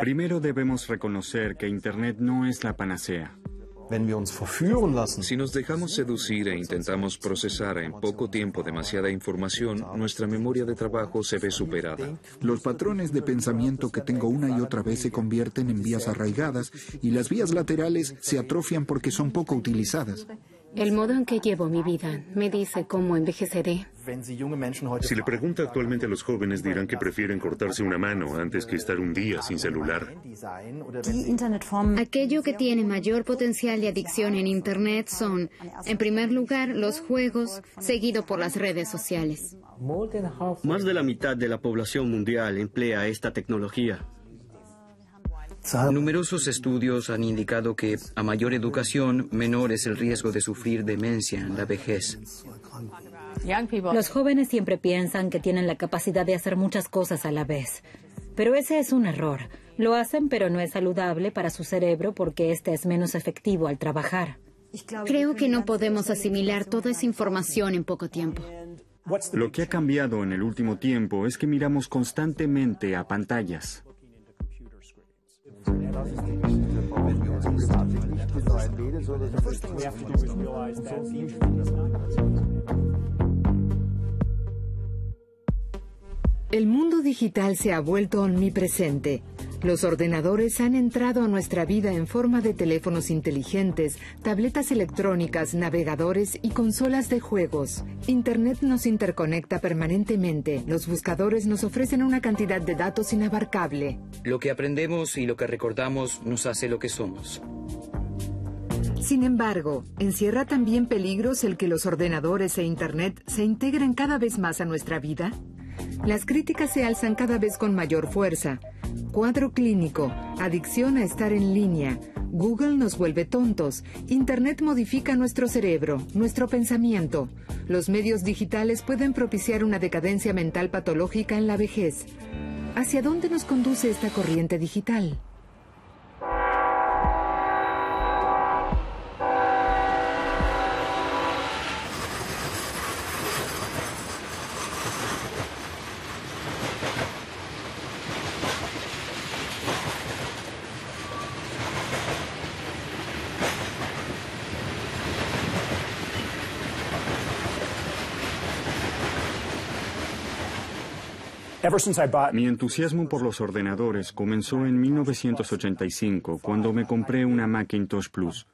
Primero debemos reconocer que Internet no es la panacea. Si nos dejamos seducir e intentamos procesar en poco tiempo demasiada información, nuestra memoria de trabajo se ve superada. Los patrones de pensamiento que tengo una y otra vez se convierten en vías arraigadas y las vías laterales se atrofian porque son poco utilizadas. El modo en que llevo mi vida me dice cómo envejeceré. Si le pregunta actualmente a los jóvenes dirán que prefieren cortarse una mano antes que estar un día sin celular. Aquello que tiene mayor potencial de adicción en Internet son, en primer lugar, los juegos, seguido por las redes sociales. Más de la mitad de la población mundial emplea esta tecnología. Numerosos estudios han indicado que a mayor educación, menor es el riesgo de sufrir demencia en la vejez. Los jóvenes siempre piensan que tienen la capacidad de hacer muchas cosas a la vez. Pero ese es un error. Lo hacen, pero no es saludable para su cerebro porque este es menos efectivo al trabajar. Creo que no podemos asimilar toda esa información en poco tiempo. Lo que ha cambiado en el último tiempo es que miramos constantemente a pantallas. El mundo digital se ha vuelto omnipresente. Los ordenadores han entrado a nuestra vida en forma de teléfonos inteligentes, tabletas electrónicas, navegadores y consolas de juegos. Internet nos interconecta permanentemente. Los buscadores nos ofrecen una cantidad de datos inabarcable. Lo que aprendemos y lo que recordamos nos hace lo que somos. Sin embargo, encierra también peligros el que los ordenadores e Internet se integren cada vez más a nuestra vida. Las críticas se alzan cada vez con mayor fuerza. Cuadro clínico, adicción a estar en línea, Google nos vuelve tontos, Internet modifica nuestro cerebro, nuestro pensamiento. Los medios digitales pueden propiciar una decadencia mental patológica en la vejez. ¿Hacia dónde nos conduce esta corriente digital? Mi entusiasmo por los ordenadores comenzó en 1985 cuando me compré una Macintosh Plus.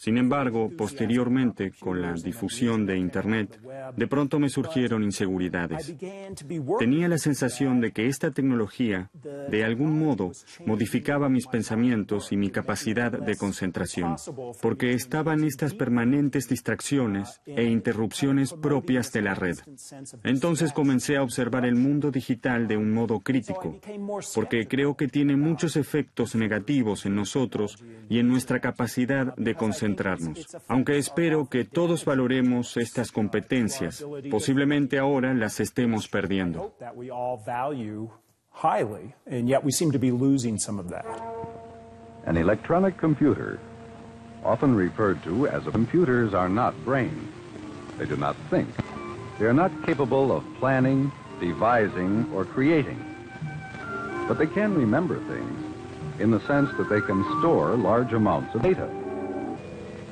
Sin embargo, posteriormente, con la difusión de Internet, de pronto me surgieron inseguridades. Tenía la sensación de que esta tecnología, de algún modo, modificaba mis pensamientos y mi capacidad de concentración, porque estaban estas permanentes distracciones e interrupciones propias de la red. Entonces comencé a observar el mundo digital de un modo crítico, porque creo que tiene muchos efectos negativos en nosotros y en nuestra capacidad de concentración concentrarnos, aunque espero que todos valoremos estas competencias. Posiblemente ahora las estemos perdiendo. An electronic computer, often referred to as a computers are not brains. They do not think. They are not capable of planning, devising, or creating. But they can remember things in the sense that they can store large amounts of data.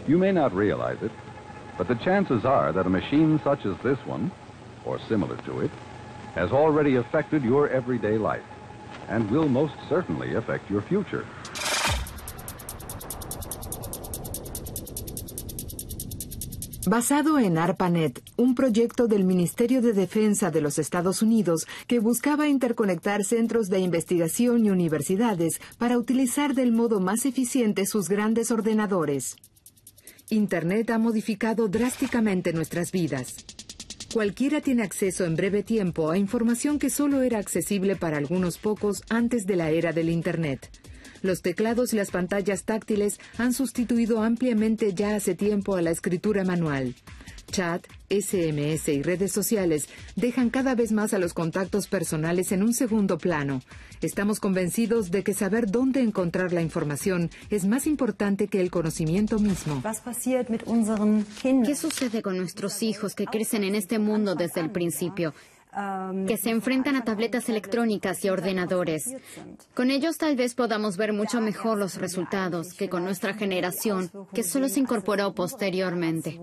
You may not realize it, but the chances are that a machine such as this one, or similar to it, has already affected your everyday life and will most certainly affect your future. Basado en ARPANET, un proyecto del Ministerio de Defensa de los Estados Unidos que buscaba interconectar centros de investigación y universidades para utilizar del modo más eficiente sus grandes ordenadores. Internet ha modificado drásticamente nuestras vidas. Cualquiera tiene acceso en breve tiempo a información que solo era accesible para algunos pocos antes de la era del Internet. Los teclados y las pantallas táctiles han sustituido ampliamente ya hace tiempo a la escritura manual. Chat, SMS y redes sociales dejan cada vez más a los contactos personales en un segundo plano. Estamos convencidos de que saber dónde encontrar la información es más importante que el conocimiento mismo. ¿Qué sucede con nuestros hijos que crecen en este mundo desde el principio? que se enfrentan a tabletas electrónicas y ordenadores. Con ellos tal vez podamos ver mucho mejor los resultados que con nuestra generación, que solo se incorporó posteriormente.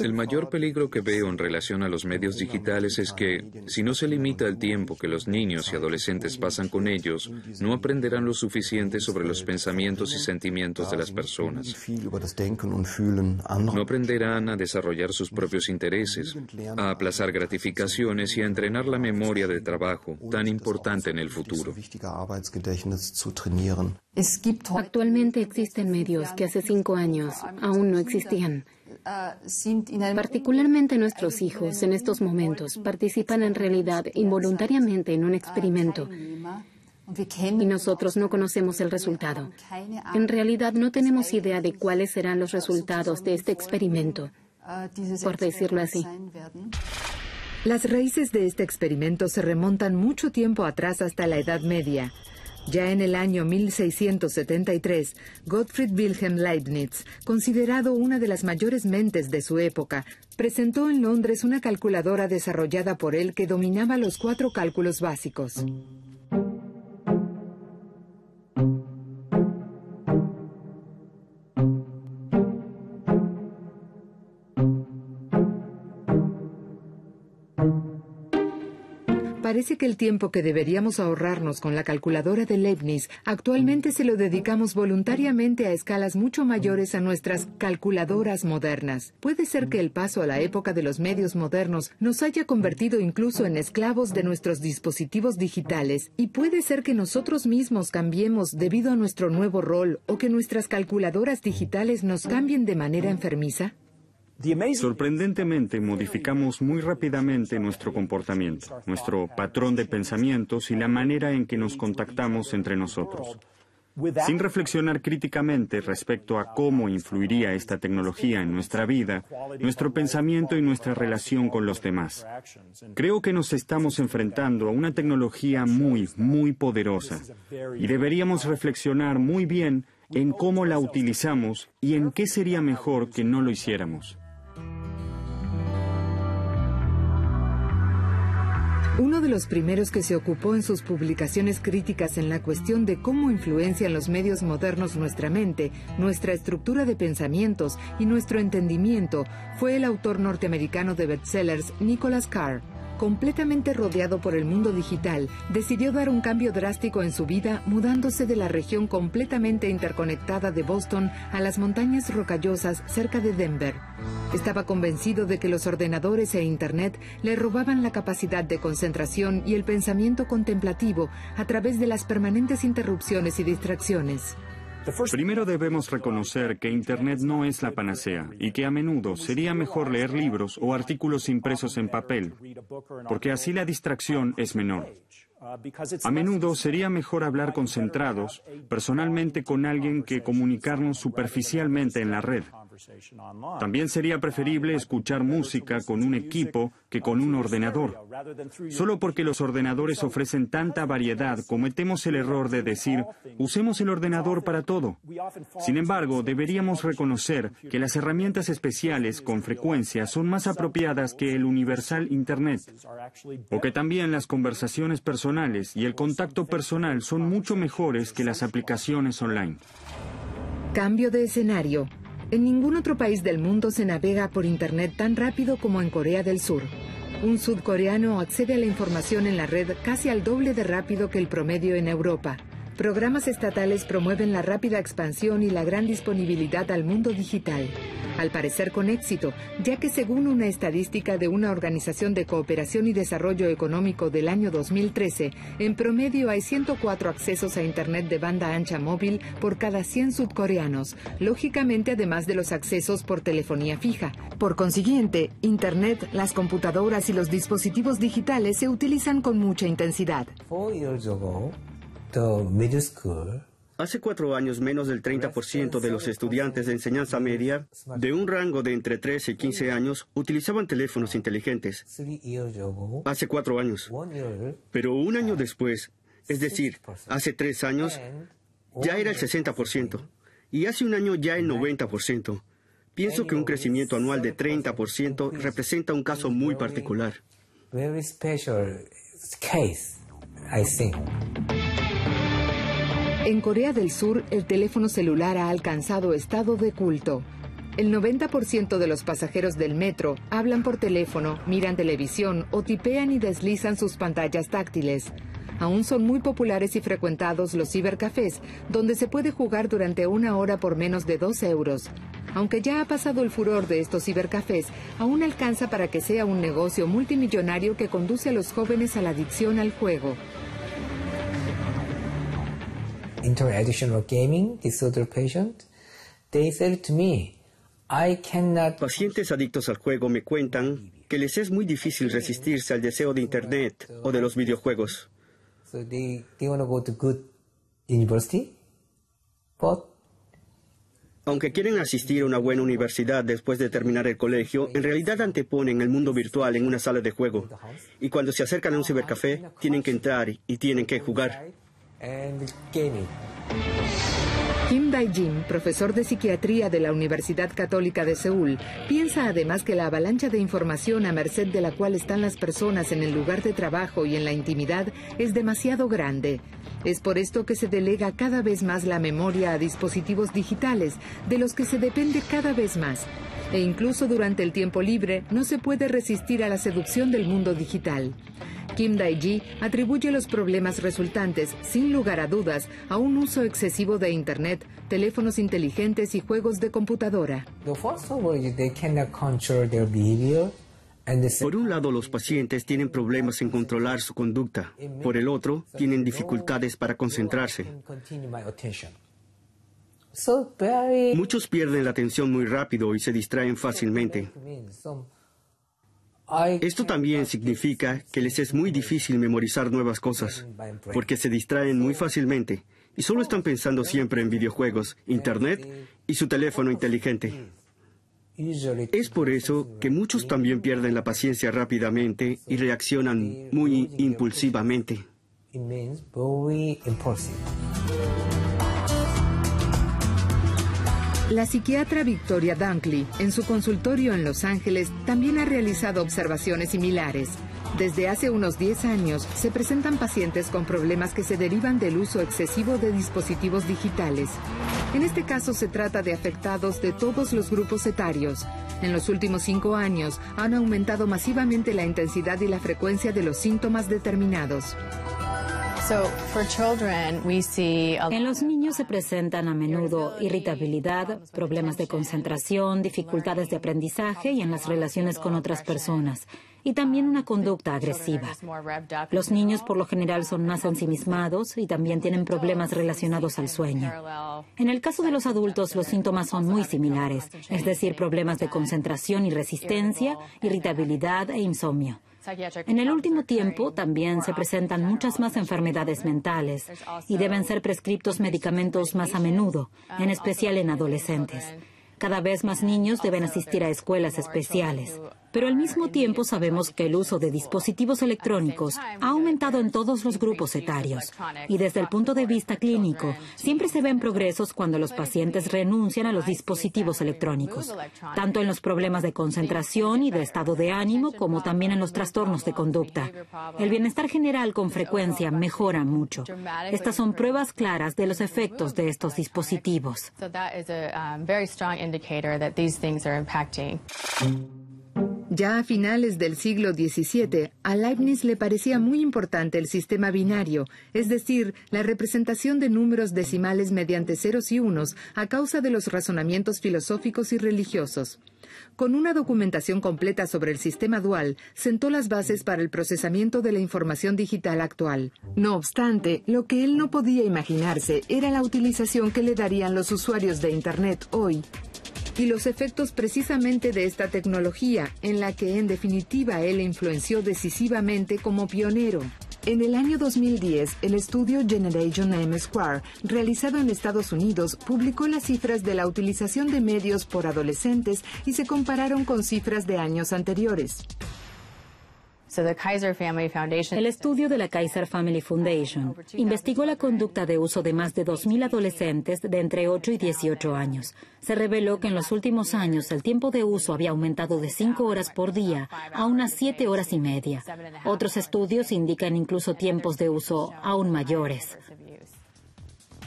El mayor peligro que veo en relación a los medios digitales es que, si no se limita um el tiempo que los niños y adolescentes pasan con ellos, no aprenderán lo suficiente sobre los pensamientos y sentimientos de las personas. No aprenderán a desarrollar sus propios intereses, a aplazar gratificaciones y a entrenar la memoria de trabajo, tan importante en el futuro. Actualmente existen medios que hace cinco años aún no existían Particularmente nuestros hijos en estos momentos participan en realidad involuntariamente en un experimento y nosotros no conocemos el resultado. En realidad no tenemos idea de cuáles serán los resultados de este experimento, por decirlo así. Las raíces de este experimento se remontan mucho tiempo atrás hasta la Edad Media. Ya en el año 1673, Gottfried Wilhelm Leibniz, considerado una de las mayores mentes de su época, presentó en Londres una calculadora desarrollada por él que dominaba los cuatro cálculos básicos. Parece que el tiempo que deberíamos ahorrarnos con la calculadora de Leibniz actualmente se lo dedicamos voluntariamente a escalas mucho mayores a nuestras calculadoras modernas. Puede ser que el paso a la época de los medios modernos nos haya convertido incluso en esclavos de nuestros dispositivos digitales y puede ser que nosotros mismos cambiemos debido a nuestro nuevo rol o que nuestras calculadoras digitales nos cambien de manera enfermiza. Sorprendentemente, modificamos muy rápidamente nuestro comportamiento, nuestro patrón de pensamientos y la manera en que nos contactamos entre nosotros, sin reflexionar críticamente respecto a cómo influiría esta tecnología en nuestra vida, nuestro pensamiento y nuestra relación con los demás. Creo que nos estamos enfrentando a una tecnología muy, muy poderosa y deberíamos reflexionar muy bien en cómo la utilizamos y en qué sería mejor que no lo hiciéramos. Uno de los primeros que se ocupó en sus publicaciones críticas en la cuestión de cómo influencian los medios modernos nuestra mente, nuestra estructura de pensamientos y nuestro entendimiento fue el autor norteamericano de bestsellers Nicholas Carr completamente rodeado por el mundo digital, decidió dar un cambio drástico en su vida mudándose de la región completamente interconectada de Boston a las montañas rocallosas cerca de Denver. Estaba convencido de que los ordenadores e Internet le robaban la capacidad de concentración y el pensamiento contemplativo a través de las permanentes interrupciones y distracciones. Primero debemos reconocer que Internet no es la panacea y que a menudo sería mejor leer libros o artículos impresos en papel, porque así la distracción es menor. A menudo sería mejor hablar concentrados, personalmente con alguien que comunicarnos superficialmente en la red. También sería um, preferible escuchar música con un equipo que con un ordenador. Solo porque los ordenadores ofrecen tanta variedad, cometemos el error de decir, usemos el ordenador para todo. Sin embargo, deberíamos reconocer que las herramientas especiales con frecuencia son más apropiadas que el universal Internet, o que también las conversaciones personales y el contacto personal son mucho mejores que las aplicaciones online. Cambio de escenario. En ningún otro país del mundo se navega por Internet tan rápido como en Corea del Sur. Un sudcoreano accede a la información en la red casi al doble de rápido que el promedio en Europa. Programas estatales promueven la rápida expansión y la gran disponibilidad al mundo digital. Al parecer con éxito, ya que según una estadística de una organización de cooperación y desarrollo económico del año 2013, en promedio hay 104 accesos a Internet de banda ancha móvil por cada 100 subcoreanos, lógicamente además de los accesos por telefonía fija. Por consiguiente, Internet, las computadoras y los dispositivos digitales se utilizan con mucha intensidad. Hace cuatro años, menos del 30% de los estudiantes de enseñanza media de un rango de entre 13 y 15 años utilizaban teléfonos inteligentes. Hace cuatro años. Pero un año después, es decir, hace tres años, ya era el 60%. Y hace un año ya el 90%. Pienso que un crecimiento anual de 30% representa un caso muy particular. En Corea del Sur, el teléfono celular ha alcanzado estado de culto. El 90% de los pasajeros del metro hablan por teléfono, miran televisión o tipean y deslizan sus pantallas táctiles. Aún son muy populares y frecuentados los cibercafés, donde se puede jugar durante una hora por menos de dos euros. Aunque ya ha pasado el furor de estos cibercafés, aún alcanza para que sea un negocio multimillonario que conduce a los jóvenes a la adicción al juego. Pacientes adictos al juego me cuentan que les es muy difícil resistirse al deseo de Internet o de los videojuegos. aunque quieren asistir a una buena universidad después de terminar el colegio, en realidad anteponen el mundo virtual en una sala de juego. Y cuando se acercan a un cibercafé, tienen que entrar y tienen que jugar. Kim Dae-jin, profesor de psiquiatría de la Universidad Católica de Seúl, piensa además que la avalancha de información a merced de la cual están las personas en el lugar de trabajo y en la intimidad es demasiado grande. Es por esto que se delega cada vez más la memoria a dispositivos digitales, de los que se depende cada vez más, e incluso durante el tiempo libre no se puede resistir a la seducción del mundo digital. Kim Dae-ji atribuye los problemas resultantes, sin lugar a dudas, a un uso excesivo de Internet, teléfonos inteligentes y juegos de computadora. Por un lado, los pacientes tienen problemas en controlar su conducta. Por el otro, tienen dificultades para concentrarse. Muchos pierden la atención muy rápido y se distraen fácilmente. Esto también significa que les es muy difícil memorizar nuevas cosas, porque se distraen muy fácilmente y solo están pensando siempre en videojuegos, Internet y su teléfono inteligente. Es por eso que muchos también pierden la paciencia rápidamente y reaccionan muy impulsivamente. La psiquiatra Victoria Dunkley, en su consultorio en Los Ángeles, también ha realizado observaciones similares. Desde hace unos 10 años se presentan pacientes con problemas que se derivan del uso excesivo de dispositivos digitales. En este caso se trata de afectados de todos los grupos etarios. En los últimos cinco años han aumentado masivamente la intensidad y la frecuencia de los síntomas determinados. En los niños se presentan a menudo irritabilidad, problemas de concentración, dificultades de aprendizaje y en las relaciones con otras personas, y también una conducta agresiva. Los niños por lo general son más ensimismados y también tienen problemas relacionados al sueño. En el caso de los adultos, los síntomas son muy similares, es decir, problemas de concentración y resistencia, irritabilidad e insomnio. En el último tiempo también se presentan muchas más enfermedades mentales y deben ser prescriptos medicamentos más a menudo, um, en especial en adolescentes. Cada vez más niños deben asistir a escuelas especiales pero al mismo tiempo sabemos que el uso de dispositivos electrónicos ha aumentado en todos los grupos etarios. Y desde el punto de vista clínico, siempre se ven progresos cuando los pacientes renuncian a los dispositivos electrónicos, tanto en los problemas de concentración y de estado de ánimo como también en los trastornos de conducta. El bienestar general con frecuencia mejora mucho. Estas son pruebas claras de los efectos de estos dispositivos. Ya a finales del siglo XVII, a Leibniz le parecía muy importante el sistema binario, es decir, la representación de números decimales mediante ceros y unos a causa de los razonamientos filosóficos y religiosos. Con una documentación completa sobre el sistema dual, sentó las bases para el procesamiento de la información digital actual. No obstante, lo que él no podía imaginarse era la utilización que le darían los usuarios de Internet hoy y los efectos precisamente de esta tecnología, en la que en definitiva él influenció decisivamente como pionero. En el año 2010, el estudio Generation M Square, realizado en Estados Unidos, publicó las cifras de la utilización de medios por adolescentes y se compararon con cifras de años anteriores. El estudio de la Kaiser Family Foundation investigó la conducta de uso de más de 2.000 adolescentes de entre 8 y 18 años. Se reveló que en los últimos años el tiempo de uso había aumentado de 5 horas por día a unas 7 horas y media. Otros estudios indican incluso tiempos de uso aún mayores.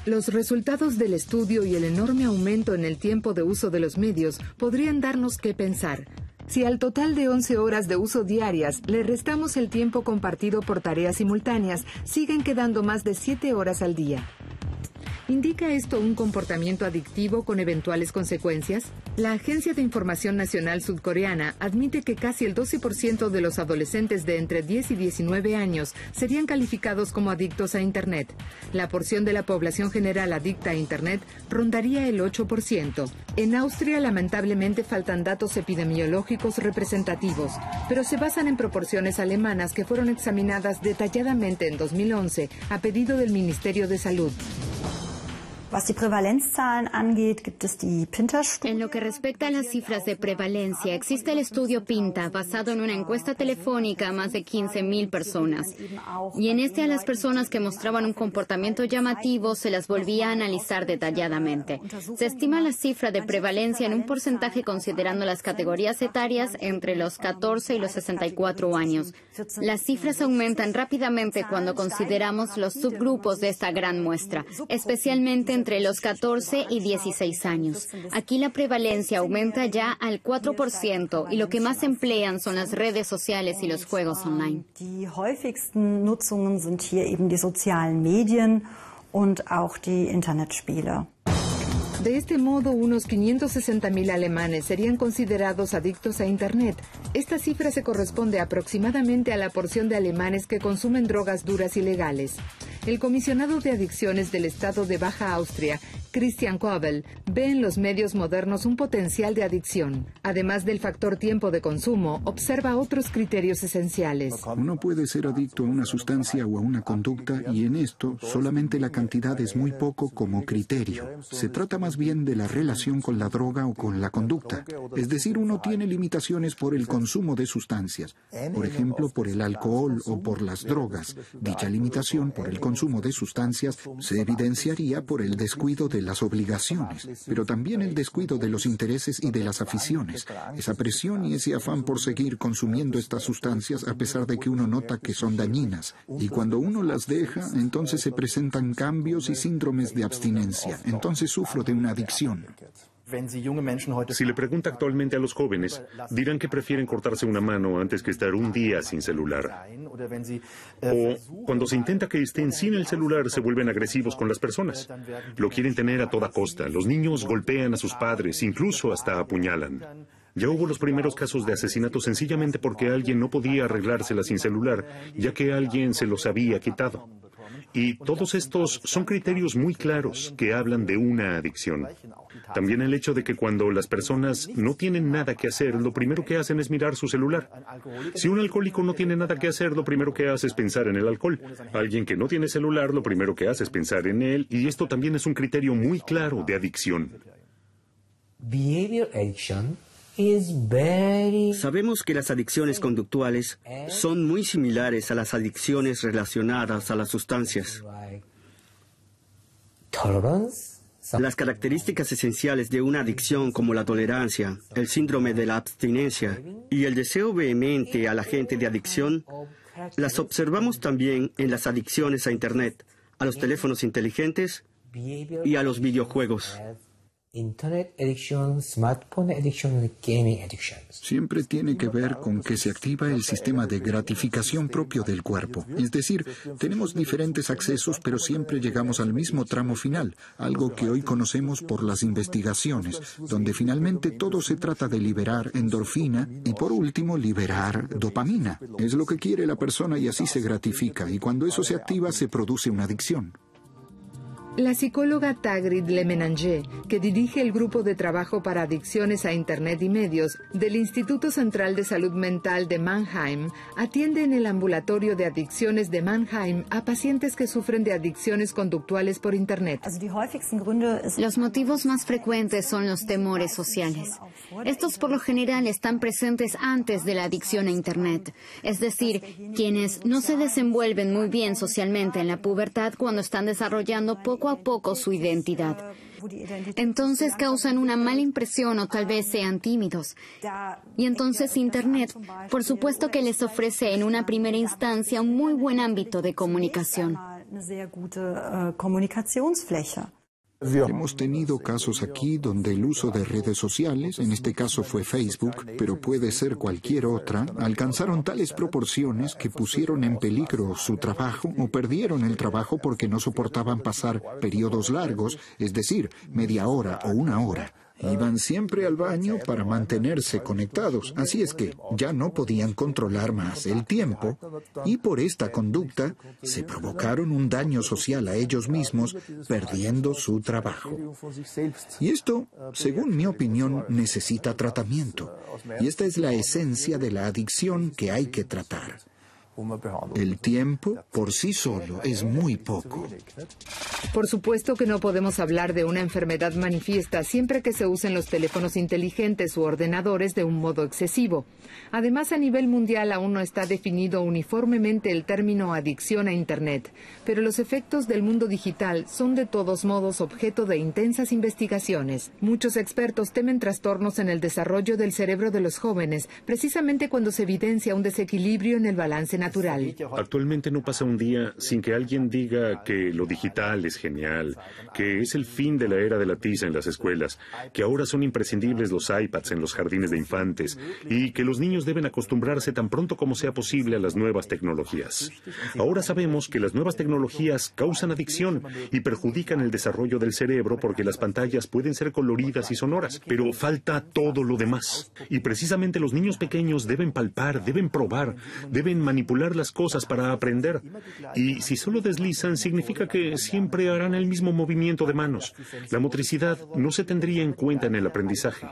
Los resultados del estudio y el enorme aumento en el tiempo de uso de los medios podrían darnos que pensar. Si al total de 11 horas de uso diarias le restamos el tiempo compartido por tareas simultáneas, siguen quedando más de 7 horas al día. ¿Indica esto un comportamiento adictivo con eventuales consecuencias? La Agencia de Información Nacional Sudcoreana admite que casi el 12% de los adolescentes de entre 10 y 19 años serían calificados como adictos a Internet. La porción de la población general adicta a Internet rondaría el 8%. En Austria lamentablemente faltan datos epidemiológicos representativos, pero se basan en proporciones alemanas que fueron examinadas detalladamente en 2011 a pedido del Ministerio de Salud. En lo que respecta a las cifras de prevalencia, existe el estudio Pinta, basado en una encuesta telefónica a más de 15.000 personas. Y en este a las personas que mostraban un comportamiento llamativo se las volvía a analizar detalladamente. Se estima la cifra de prevalencia en un porcentaje considerando las categorías etarias entre los 14 y los 64 años. Las cifras aumentan rápidamente cuando consideramos los subgrupos de esta gran muestra, especialmente en entre los 14 y 16 años. Aquí la prevalencia aumenta ya al 4% y lo que más emplean son las redes sociales y los juegos online. Die häufigsten Nutzungen sind hier eben die sozialen Medien und auch die Internetspiele. De este modo, unos 560.000 alemanes serían considerados adictos a Internet. Esta cifra se corresponde aproximadamente a la porción de alemanes que consumen drogas duras ilegales. El comisionado de adicciones del estado de Baja Austria, Christian Kobel, ve en los medios modernos un potencial de adicción. Además del factor tiempo de consumo, observa otros criterios esenciales. Uno puede ser adicto a una sustancia o a una conducta y en esto solamente la cantidad es muy poco como criterio. Se trata más más bien de la relación con la droga o con la conducta. Es decir, uno tiene limitaciones por el consumo de sustancias, por ejemplo, por el alcohol o por las drogas. Dicha limitación por el consumo de sustancias se evidenciaría por el descuido de las obligaciones, pero también el descuido de los intereses y de las aficiones. Esa presión y ese afán por seguir consumiendo estas sustancias a pesar de que uno nota que son dañinas. Y cuando uno las deja, entonces se presentan cambios y síndromes de abstinencia. Entonces sufro de adicción. Si le pregunta actualmente a los jóvenes, dirán que prefieren cortarse una mano antes que estar un día sin celular. O cuando se intenta que estén sin el celular, se vuelven agresivos con las personas. Lo quieren tener a toda costa. Los niños golpean a sus padres, incluso hasta apuñalan. Ya hubo los primeros casos de asesinato sencillamente porque alguien no podía arreglársela sin celular, ya que alguien se los había quitado. Y todos estos son criterios muy claros que hablan de una adicción. También el hecho de que cuando las personas no tienen nada que hacer, lo primero que hacen es mirar su celular. Si un alcohólico no tiene nada que hacer, lo primero que hace es pensar en el alcohol. Alguien que no tiene celular, lo primero que hace es pensar en él. Y esto también es un criterio muy claro de adicción. Sabemos que las adicciones conductuales eh. son muy similares a las adicciones relacionadas a las sustancias. Las características esenciales de una adicción como la tolerancia, el síndrome de la abstinencia y el deseo vehemente a la gente de adicción las observamos también en las adicciones a Internet, a los teléfonos inteligentes y a los videojuegos. Internet addiction, smartphone addiction, gaming addiction. Siempre tiene que ver con que se activa el sistema de gratificación propio del cuerpo. Es decir, tenemos diferentes accesos, pero siempre llegamos al mismo tramo final, algo que hoy conocemos por las investigaciones, donde finalmente todo se trata de liberar endorfina y por último liberar dopamina. Es lo que quiere la persona y así se gratifica, y cuando eso se activa se produce una adicción. La psicóloga Tagrid Lemenanger, que dirige el grupo de trabajo para adicciones a Internet y medios del Instituto Central de Salud Mental de Mannheim, atiende en el ambulatorio de adicciones de Mannheim a pacientes que sufren de adicciones conductuales por Internet. Los motivos más frecuentes son los temores sociales. Estos por lo general están presentes antes de la adicción a Internet, es decir, quienes no se desenvuelven muy bien socialmente en la pubertad cuando están desarrollando poco poco a poco su identidad. Entonces causan una mala impresión o tal vez sean tímidos. Y entonces Internet, por supuesto que les ofrece en una primera instancia un muy buen ámbito de comunicación. Hemos tenido casos aquí donde el uso de redes sociales, en este caso fue Facebook, pero puede ser cualquier otra, alcanzaron tales proporciones que pusieron en peligro su trabajo o perdieron el trabajo porque no soportaban pasar periodos largos, es decir, media hora o una hora. Iban siempre al baño para mantenerse conectados, así es que ya no podían controlar más el tiempo y por esta conducta se provocaron un daño social a ellos mismos perdiendo su trabajo. Y esto, según mi opinión, necesita tratamiento. Y esta es la esencia de la adicción que hay que tratar. El tiempo por sí solo es muy poco. Por supuesto que no podemos hablar de una enfermedad manifiesta siempre que se usen los teléfonos inteligentes u ordenadores de un modo excesivo. Además, a nivel mundial aún no está definido uniformemente el término adicción a Internet, pero los efectos del mundo digital son de todos modos objeto de intensas investigaciones. Muchos expertos temen trastornos en el desarrollo del cerebro de los jóvenes, precisamente cuando se evidencia un desequilibrio en el balance natural Actualmente no pasa un día sin que alguien diga que lo digital es genial, que es el fin de la era de la tiza en las escuelas, que ahora son imprescindibles los iPads en los jardines de infantes y que los niños deben acostumbrarse tan pronto como sea posible a las nuevas tecnologías. Ahora sabemos que las nuevas tecnologías causan adicción y perjudican el desarrollo del cerebro porque las pantallas pueden ser coloridas y sonoras, pero falta todo lo demás. Y precisamente los niños pequeños deben palpar, deben probar, deben manipular las cosas para aprender. Y si solo deslizan, significa que siempre harán el mismo movimiento de manos. La motricidad no se tendría en cuenta en el aprendizaje.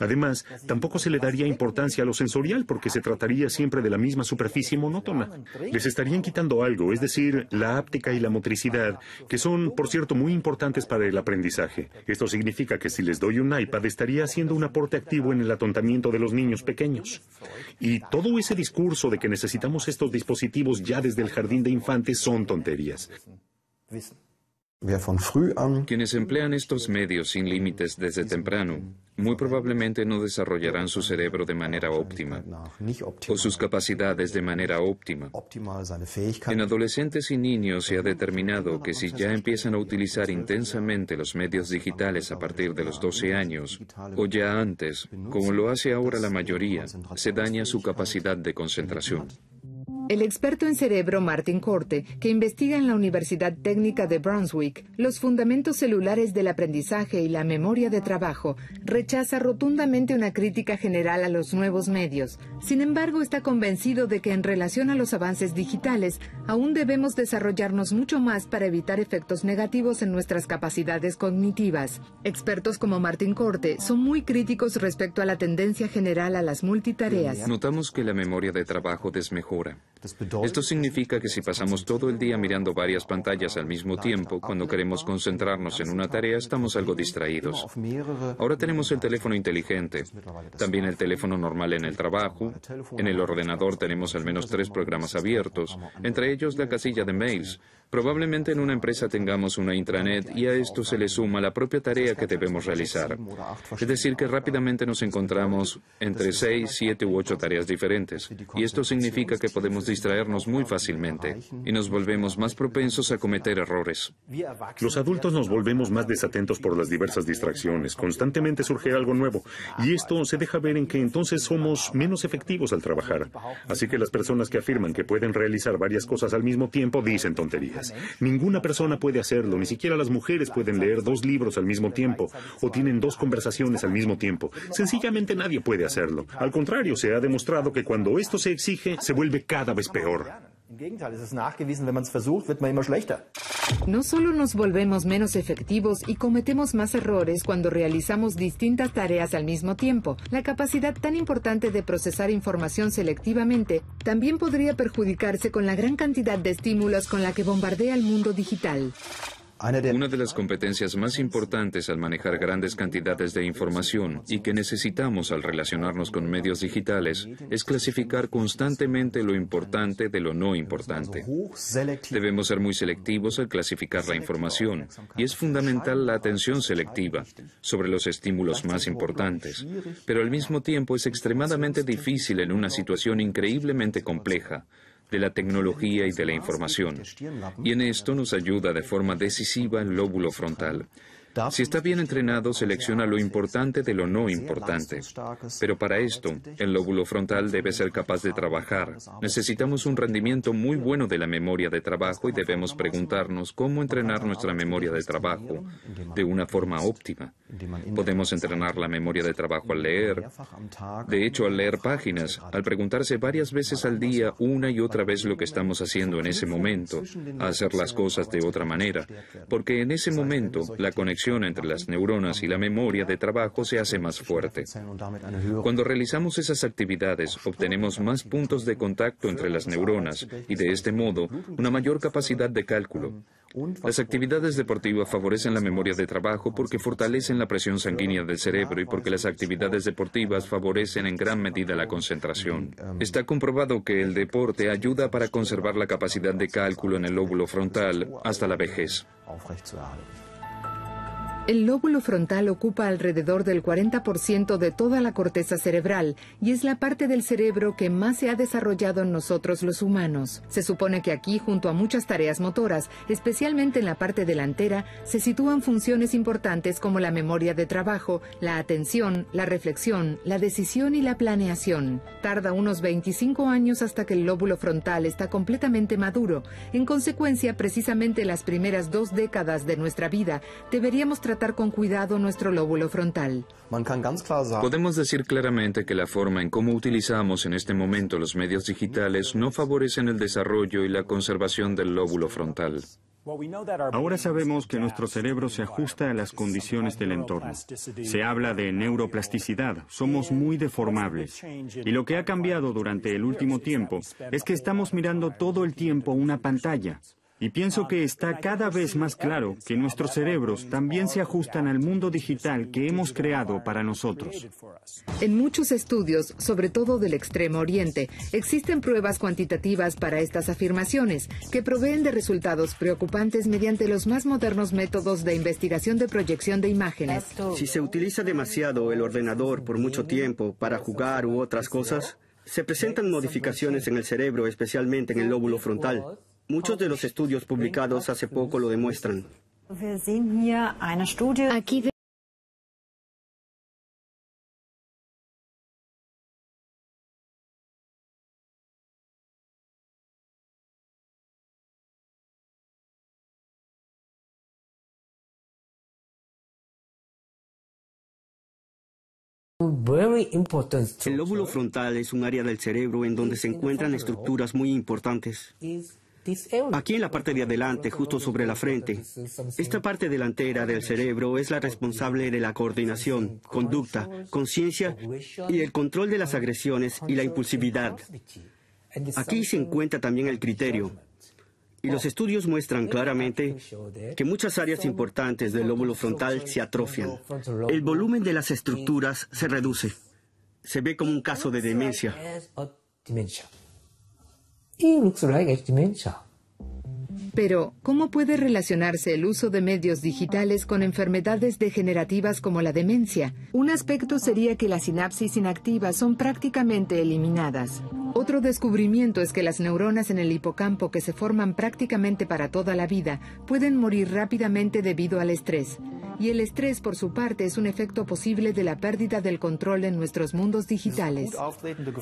Además, tampoco se le daría importancia a lo sensorial porque se trataría siempre de la misma superficie monótona. Les estarían quitando algo, es decir, la áptica y la motricidad, que son, por cierto, muy importantes para el aprendizaje. Esto significa que si les doy un iPad estaría haciendo un aporte activo en el atontamiento de los niños pequeños. Y todo ese discurso de que necesitan necesitamos estos dispositivos ya desde el jardín de infantes son tonterías. Quienes emplean estos medios sin límites desde temprano, muy probablemente no desarrollarán su cerebro de manera óptima o sus capacidades de manera óptima. En adolescentes y niños se ha determinado que si ya empiezan a utilizar intensamente los medios digitales a partir de los 12 años o ya antes, como lo hace ahora la mayoría, se daña su capacidad de concentración. El experto en cerebro Martin Corte, que investiga en la Universidad Técnica de Brunswick los fundamentos celulares del aprendizaje y la memoria de trabajo, rechaza rotundamente una crítica general a los nuevos medios. Sin embargo, está convencido de que en relación a los avances digitales, aún debemos desarrollarnos mucho más para evitar efectos negativos en nuestras capacidades cognitivas. Expertos como Martin Corte son muy críticos respecto a la tendencia general a las multitareas. Notamos que la memoria de trabajo desmejora. Esto significa que si pasamos todo el día mirando varias pantallas al mismo tiempo, cuando queremos concentrarnos en una tarea estamos algo distraídos. Ahora tenemos el teléfono inteligente, también el teléfono normal en el trabajo, en el ordenador tenemos al menos tres programas abiertos, entre ellos la casilla de mails, Probablemente en una empresa tengamos una intranet y a esto se le suma la propia tarea que debemos realizar. Es decir, que rápidamente nos encontramos entre seis, siete u ocho tareas diferentes. Y esto significa que podemos distraernos muy fácilmente y nos volvemos más propensos a cometer errores. Los adultos nos volvemos más desatentos por las diversas distracciones. Constantemente surge algo nuevo y esto se deja ver en que entonces somos menos efectivos al trabajar. Así que las personas que afirman que pueden realizar varias cosas al mismo tiempo dicen tonterías. Ninguna persona puede hacerlo, ni siquiera las mujeres pueden leer dos libros al mismo tiempo o tienen dos conversaciones al mismo tiempo. Sencillamente nadie puede hacerlo. Al contrario, se ha demostrado que cuando esto se exige, se vuelve cada vez peor es No solo nos volvemos menos efectivos y cometemos más errores cuando realizamos distintas tareas al mismo tiempo, la capacidad tan importante de procesar información selectivamente también podría perjudicarse con la gran cantidad de estímulos con la que bombardea el mundo digital. Una de las competencias más importantes al manejar grandes cantidades de información y que necesitamos al relacionarnos con medios digitales es clasificar constantemente lo importante de lo no importante. Debemos ser muy selectivos al clasificar la información y es fundamental la atención selectiva sobre los estímulos más importantes, pero al mismo tiempo es extremadamente difícil en una situación increíblemente compleja de la tecnología y de la información. Y en esto nos ayuda de forma decisiva el lóbulo frontal, si está bien entrenado, selecciona lo importante de lo no importante. Pero para esto, el lóbulo frontal debe ser capaz de trabajar. Necesitamos un rendimiento muy bueno de la memoria de trabajo y debemos preguntarnos cómo entrenar nuestra memoria de trabajo de una forma óptima. Podemos entrenar la memoria de trabajo al leer. De hecho, al leer páginas, al preguntarse varias veces al día una y otra vez lo que estamos haciendo en ese momento, hacer las cosas de otra manera, porque en ese momento la conexión entre las neuronas y la memoria de trabajo se hace más fuerte. Cuando realizamos esas actividades, obtenemos más puntos de contacto entre las neuronas y de este modo una mayor capacidad de cálculo. Las actividades deportivas favorecen la memoria de trabajo porque fortalecen la presión sanguínea del cerebro y porque las actividades deportivas favorecen en gran medida la concentración. Está comprobado que el deporte ayuda para conservar la capacidad de cálculo en el lóbulo frontal hasta la vejez. El lóbulo frontal ocupa alrededor del 40% de toda la corteza cerebral y es la parte del cerebro que más se ha desarrollado en nosotros los humanos. Se supone que aquí, junto a muchas tareas motoras, especialmente en la parte delantera, se sitúan funciones importantes como la memoria de trabajo, la atención, la reflexión, la decisión y la planeación. Tarda unos 25 años hasta que el lóbulo frontal está completamente maduro. En consecuencia, precisamente las primeras dos décadas de nuestra vida, deberíamos tratar tratar con cuidado nuestro lóbulo frontal. Podemos decir claramente que la forma en cómo utilizamos en este momento los medios digitales no favorecen el desarrollo y la conservación del lóbulo frontal. Ahora sabemos que nuestro cerebro se ajusta a las condiciones del entorno. Se habla de neuroplasticidad, somos muy deformables. Y lo que ha cambiado durante el último tiempo es que estamos mirando todo el tiempo una pantalla. Y pienso que está cada vez más claro que nuestros cerebros también se ajustan al mundo digital que hemos creado para nosotros. En muchos estudios, sobre todo del Extremo Oriente, existen pruebas cuantitativas para estas afirmaciones que proveen de resultados preocupantes mediante los más modernos métodos de investigación de proyección de imágenes. Si se utiliza demasiado el ordenador por mucho tiempo para jugar u otras cosas, se presentan modificaciones en el cerebro, especialmente en el lóbulo frontal. Muchos de los estudios publicados hace poco lo demuestran. El lóbulo frontal es un área del cerebro en donde se encuentran estructuras muy importantes. Aquí en la parte de adelante, justo sobre la frente. Esta parte delantera del cerebro es la responsable de la coordinación, conducta, conciencia y el control de las agresiones y la impulsividad. Aquí se encuentra también el criterio. Y los estudios muestran claramente que muchas áreas importantes del lóbulo frontal se atrofian. El volumen de las estructuras se reduce. Se ve como un caso de demencia. いい lucrulega ich die Menschen. Pero, ¿cómo puede relacionarse el uso de medios digitales con enfermedades degenerativas como la demencia? Un aspecto sería que las sinapsis inactivas son prácticamente eliminadas. Otro descubrimiento es que las neuronas en el hipocampo que se forman prácticamente para toda la vida pueden morir rápidamente debido al estrés. Y el estrés, por su parte, es un efecto posible de la pérdida del control en nuestros mundos digitales.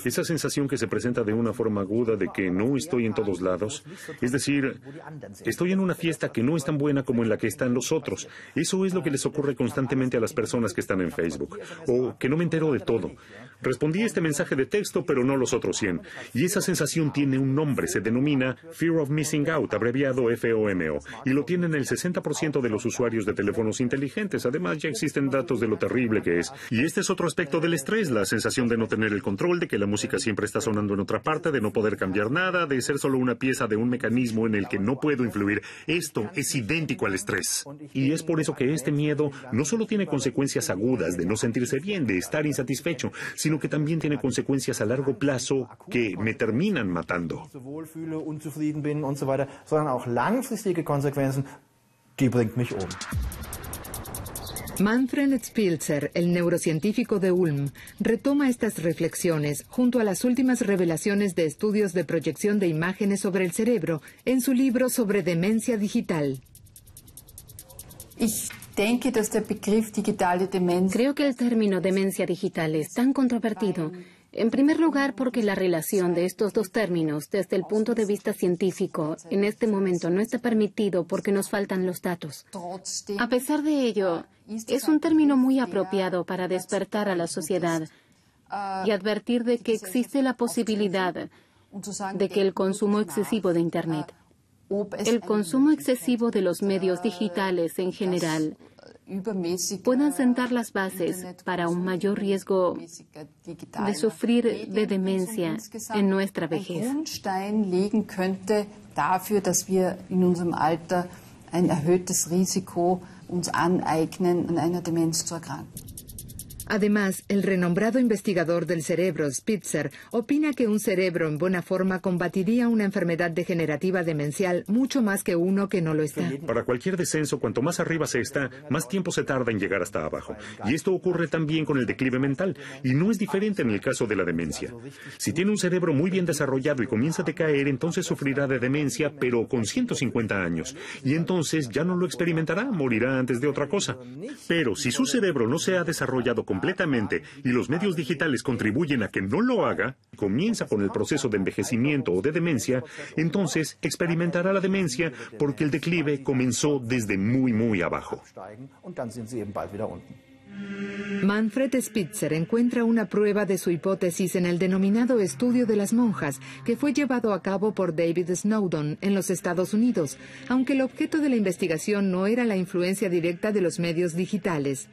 Esa sensación que se presenta de una forma aguda de que no estoy en todos lados, es decir, Estoy en una fiesta que no es tan buena como en la que están los otros. Eso es lo que les ocurre constantemente a las personas que están en Facebook. O que no me entero de todo. Respondí este mensaje de texto, pero no los otros 100. Y esa sensación tiene un nombre, se denomina Fear of Missing Out, abreviado FOMO, y lo tienen el 60% de los usuarios de teléfonos inteligentes. Además, ya existen datos de lo terrible que es. Y este es otro aspecto del estrés, la sensación de no tener el control, de que la música siempre está sonando en otra parte, de no poder cambiar nada, de ser solo una pieza de un mecanismo en el que no puedo influir. Esto es idéntico al estrés. Y es por eso que este miedo no solo tiene consecuencias agudas de no sentirse bien, de estar insatisfecho, sino que también tiene consecuencias a largo plazo que me terminan matando. Um. Manfred Spilzer, el neurocientífico de Ulm, retoma estas reflexiones junto a las últimas revelaciones de estudios de proyección de imágenes sobre el cerebro en su libro sobre demencia digital. Creo que el término demencia digital es tan controvertido, en primer lugar porque la relación de estos dos términos desde el punto de vista científico en este momento no está permitido porque nos faltan los datos. A pesar de ello, es un término muy apropiado para despertar a la sociedad y advertir de que existe la posibilidad de que el consumo excesivo de Internet el consumo excesivo de los medios digitales en general puede sentar las bases para un mayor riesgo de sufrir de demencia en nuestra vejez. dafür, dass wir in unserem Alter ein erhöhtes Risiko uns aneignen, einer Demenz zu erkranken. Además, el renombrado investigador del cerebro Spitzer opina que un cerebro en buena forma combatiría una enfermedad degenerativa demencial mucho más que uno que no lo está. Para cualquier descenso, cuanto más arriba se está, más tiempo se tarda en llegar hasta abajo. Y esto ocurre también con el declive mental, y no es diferente en el caso de la demencia. Si tiene un cerebro muy bien desarrollado y comienza a decaer, entonces sufrirá de demencia, pero con 150 años. Y entonces ya no lo experimentará, morirá antes de otra cosa. Pero si su cerebro no se ha desarrollado como completamente y los medios digitales contribuyen a que no lo haga, comienza con el proceso de envejecimiento o de demencia, entonces experimentará la demencia porque el declive comenzó desde muy, muy abajo. Manfred Spitzer encuentra una prueba de su hipótesis en el denominado estudio de las monjas, que fue llevado a cabo por David Snowden en los Estados Unidos, aunque el objeto de la investigación no era la influencia directa de los medios digitales.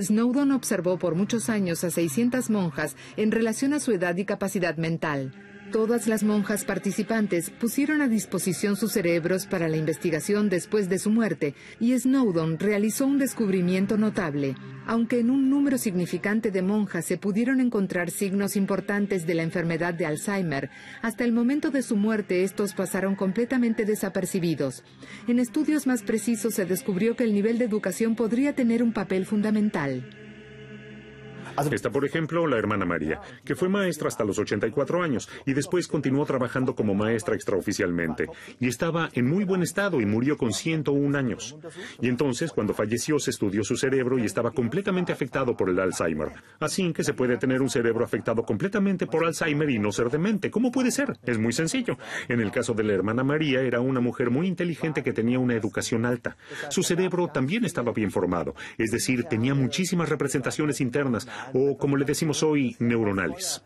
Snowden observó por muchos años a 600 monjas en relación a su edad y capacidad mental todas las monjas participantes pusieron a disposición sus cerebros para la investigación después de su muerte y Snowdon realizó un descubrimiento notable. Aunque en un número significante de monjas se pudieron encontrar signos importantes de la enfermedad de Alzheimer, hasta el momento de su muerte estos pasaron completamente desapercibidos. En estudios más precisos se descubrió que el nivel de educación podría tener un papel fundamental. Está, por ejemplo, la hermana María, que fue maestra hasta los 84 años y después continuó trabajando como maestra extraoficialmente. Y estaba en muy buen estado y murió con 101 años. Y entonces, cuando falleció, se estudió su cerebro y estaba completamente afectado por el Alzheimer. Así que se puede tener un cerebro afectado completamente por Alzheimer y no ser demente. ¿Cómo puede ser? Es muy sencillo. En el caso de la hermana María, era una mujer muy inteligente que tenía una educación alta. Su cerebro también estaba bien formado. Es decir, tenía muchísimas representaciones internas, o como le decimos hoy, neuronales.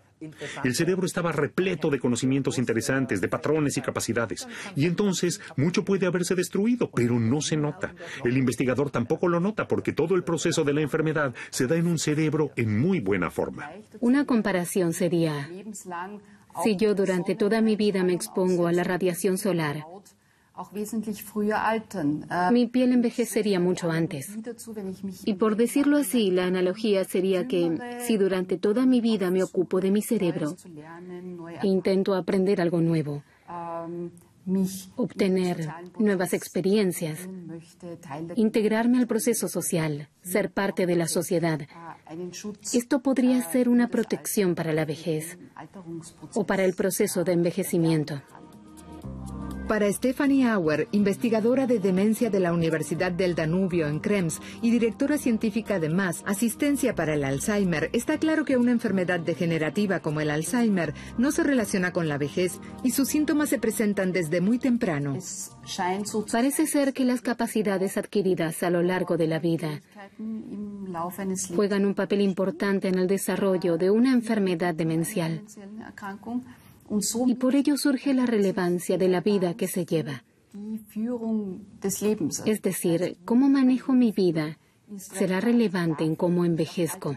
El cerebro estaba repleto de conocimientos interesantes, de patrones y capacidades. Y entonces mucho puede haberse destruido, pero no se nota. El investigador tampoco lo nota porque todo el proceso de la enfermedad se da en un cerebro en muy buena forma. Una comparación sería, si yo durante toda mi vida me expongo a la radiación solar, Äh, mi piel envejecería mucho antes. Y por decirlo así, la analogía sería que si durante toda mi vida me ocupo de mi cerebro, intento aprender algo nuevo, ähm, obtener nuevas experiencias, integrarme al proceso social, ser parte de la sociedad. Äh, esto podría äh, ser una protección para la vejez o para el proceso de envejecimiento. Para Stephanie Auer, investigadora de demencia de la Universidad del Danubio en Krems y directora científica de MAS, Asistencia para el Alzheimer, está claro que una enfermedad degenerativa como el Alzheimer no se relaciona con la vejez y sus síntomas se presentan desde muy temprano. Parece ser que las capacidades adquiridas a lo largo de la vida juegan un papel importante en el desarrollo de una enfermedad demencial. Y por ello surge la relevancia de la vida que se lleva. Es decir, cómo manejo mi vida será relevante en cómo envejezco.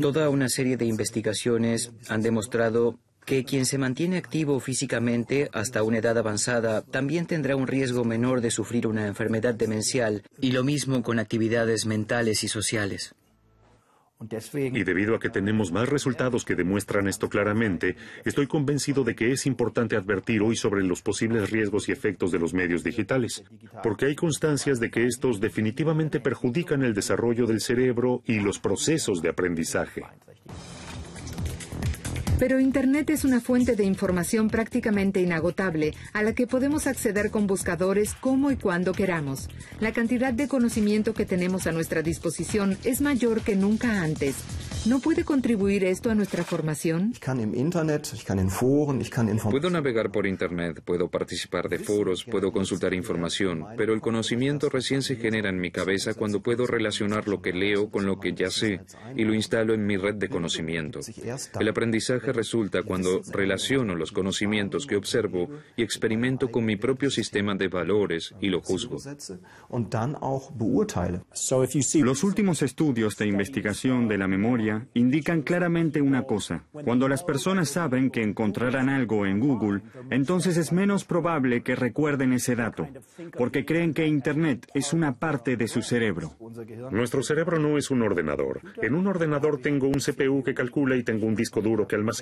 Toda una serie de investigaciones han demostrado que quien se mantiene activo físicamente hasta una edad avanzada también tendrá un riesgo menor de sufrir una enfermedad demencial y lo mismo con actividades mentales y sociales. Y debido a que tenemos más resultados que demuestran esto claramente, estoy convencido de que es importante advertir hoy sobre los posibles riesgos y efectos de los medios digitales, porque hay constancias de que estos definitivamente perjudican el desarrollo del cerebro y los procesos de aprendizaje. Pero Internet es una fuente de información prácticamente inagotable a la que podemos acceder con buscadores como y cuando queramos. La cantidad de conocimiento que tenemos a nuestra disposición es mayor que nunca antes. ¿No puede contribuir esto a nuestra formación? Puedo navegar por Internet, puedo participar de foros, puedo consultar información, pero el conocimiento recién se genera en mi cabeza cuando puedo relacionar lo que leo con lo que ya sé y lo instalo en mi red de conocimiento. El aprendizaje resulta cuando relaciono los conocimientos que observo y experimento con mi propio sistema de valores y lo juzgo. Los últimos estudios de investigación de la memoria indican claramente una cosa. Cuando las personas saben que encontrarán algo en Google, entonces es menos probable que recuerden ese dato, porque creen que Internet es una parte de su cerebro. Nuestro cerebro no es un ordenador. En un ordenador tengo un CPU que calcula y tengo un disco duro que almacena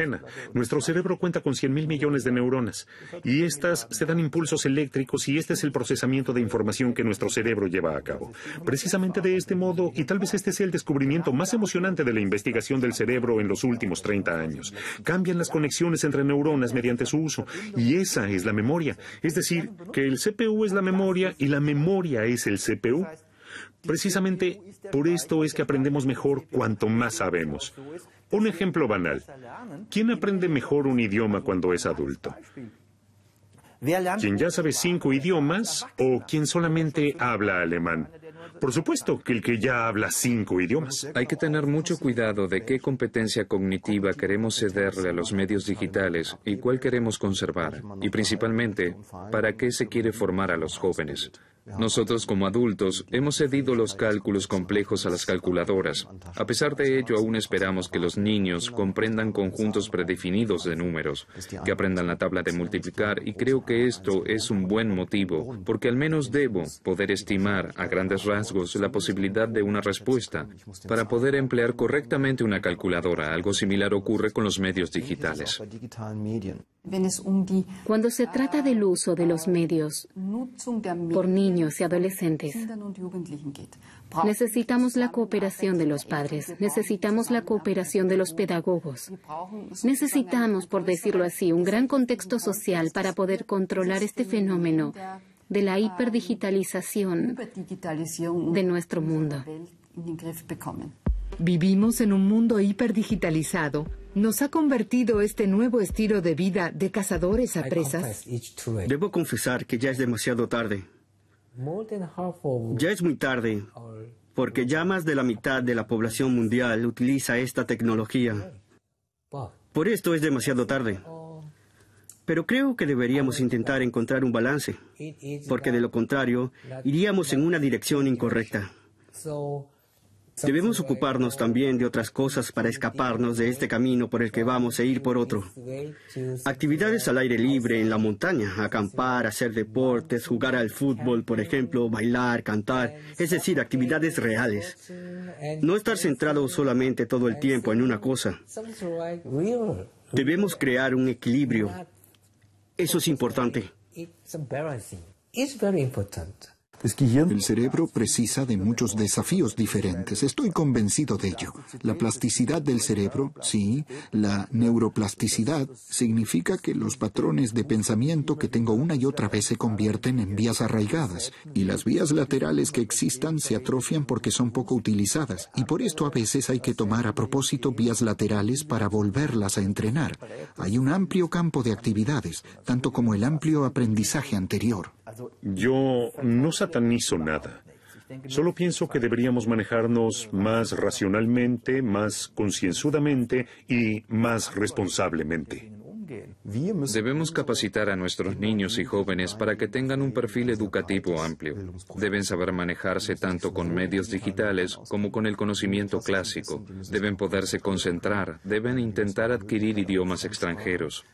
nuestro cerebro cuenta con 100 mil millones de neuronas y estas se dan impulsos eléctricos y este es el procesamiento de información que nuestro cerebro lleva a cabo. Precisamente de este modo, y tal vez este sea el descubrimiento más emocionante de la investigación del cerebro en los últimos 30 años, cambian las conexiones entre neuronas mediante su uso y esa es la memoria. Es decir, que el CPU es la memoria y la memoria es el CPU. Precisamente por esto es que aprendemos mejor cuanto más sabemos. Un ejemplo banal. ¿Quién aprende mejor un idioma cuando es adulto? ¿Quién ya sabe cinco idiomas o quien solamente habla alemán? Por supuesto que el que ya habla cinco idiomas. Hay que tener mucho cuidado de qué competencia cognitiva queremos cederle a los medios digitales y cuál queremos conservar, y principalmente, para qué se quiere formar a los jóvenes. Nosotros como adultos hemos cedido los cálculos complejos a las calculadoras. A pesar de ello, aún esperamos que los niños comprendan conjuntos predefinidos de números, que aprendan la tabla de multiplicar y creo que esto es un buen motivo, porque al menos debo poder estimar a grandes rasgos la posibilidad de una respuesta para poder emplear correctamente una calculadora. Algo similar ocurre con los medios digitales. Cuando se trata del uso de los medios por niños y adolescentes, necesitamos la cooperación de los padres, necesitamos la cooperación de los pedagogos, necesitamos, por decirlo así, un gran contexto social para poder controlar este fenómeno de la ähm, hiperdigitalización de nuestro mundo. Vivimos en un mundo hiperdigitalizado nos ha convertido este nuevo estilo de vida de cazadores a presas? Debo confesar que ya es demasiado tarde. Ya es muy tarde, porque ya más de la mitad de la población mundial utiliza esta tecnología. Por esto es demasiado tarde. Pero creo que deberíamos intentar encontrar un balance, porque de lo contrario iríamos en una dirección incorrecta. Debemos ocuparnos también de otras cosas para escaparnos de este camino por el que vamos e ir por otro. Actividades al aire libre, en la montaña, acampar, hacer deportes, jugar al fútbol, por ejemplo, bailar, cantar, es decir, actividades reales. No estar centrado solamente todo el tiempo en una cosa. Debemos crear un equilibrio. Eso es importante. It's very el cerebro precisa de muchos desafíos diferentes, estoy convencido de ello. La plasticidad del cerebro, sí, la neuroplasticidad, significa que los patrones de pensamiento que tengo una y otra vez se convierten en vías arraigadas, y las vías laterales que existan se atrofian porque son poco utilizadas, y por esto a veces hay que tomar a propósito vías laterales para volverlas a entrenar. Hay un amplio campo de actividades, tanto como el amplio aprendizaje anterior. Yo no sabía hizo nada. Solo pienso que deberíamos manejarnos más racionalmente, más concienzudamente y más responsablemente. Debemos capacitar a nuestros niños y jóvenes para que tengan un perfil educativo amplio. Deben saber manejarse tanto con medios digitales como con el conocimiento clásico. Deben poderse concentrar, deben intentar adquirir idiomas extranjeros.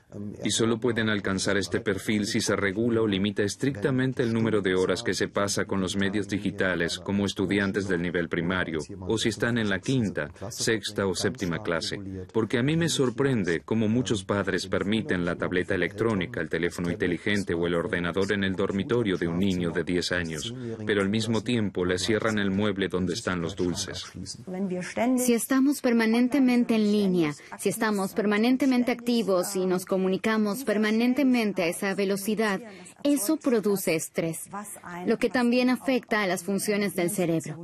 Y solo pueden alcanzar este perfil si se regula o limita estrictamente el número de horas que se pasa con los medios digitales como estudiantes del nivel primario o si están en la quinta, sexta o séptima clase. Porque a mí me sorprende cómo muchos padres permiten la tableta electrónica, el teléfono inteligente o el ordenador en el dormitorio de un niño de 10 años, pero al mismo tiempo le cierran el mueble donde están los dulces. Si estamos permanentemente en línea, si estamos permanentemente activos y nos comunicamos permanentemente a esa velocidad, eso produce estrés, lo que también afecta a las funciones del cerebro.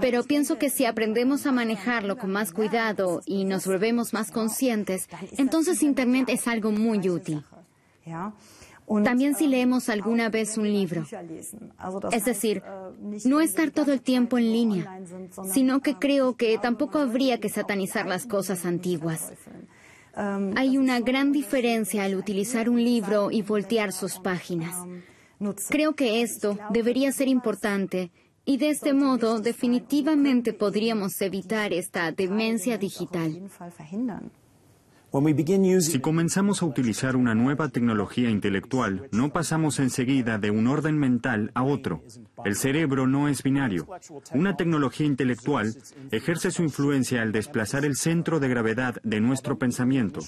Pero pienso que si aprendemos a manejarlo con más cuidado y nos volvemos más conscientes, entonces Internet es algo muy útil. También si leemos alguna vez un libro. Es decir, no estar todo el tiempo en línea, sino que creo que tampoco habría que satanizar las cosas antiguas. Hay una gran diferencia al utilizar un libro y voltear sus páginas. Creo que esto debería ser importante y de este modo definitivamente podríamos evitar esta demencia digital. Si comenzamos a utilizar una nueva tecnología intelectual, no pasamos enseguida de un orden mental a otro. El cerebro no es binario. Una tecnología intelectual ejerce su influencia al desplazar el centro de gravedad de nuestro pensamiento.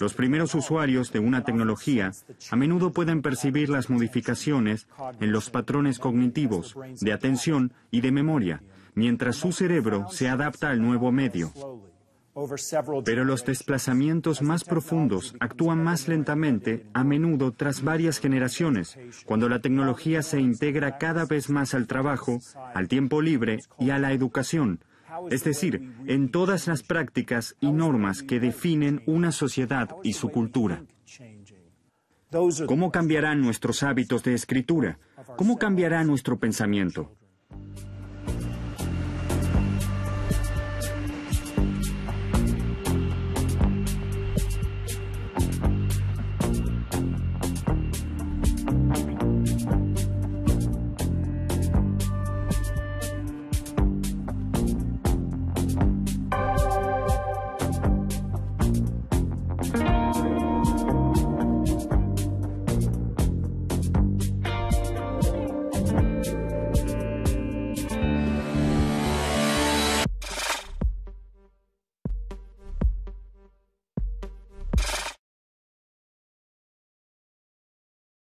Los primeros usuarios de una tecnología a menudo pueden percibir las modificaciones en los patrones cognitivos, de atención y de memoria, mientras su cerebro se adapta al nuevo medio. Pero los desplazamientos más profundos actúan más lentamente, a menudo tras varias generaciones, cuando la tecnología se integra cada vez más al trabajo, al tiempo libre y a la educación, es decir, en todas las prácticas y normas que definen una sociedad y su cultura. ¿Cómo cambiarán nuestros hábitos de escritura? ¿Cómo cambiará nuestro pensamiento?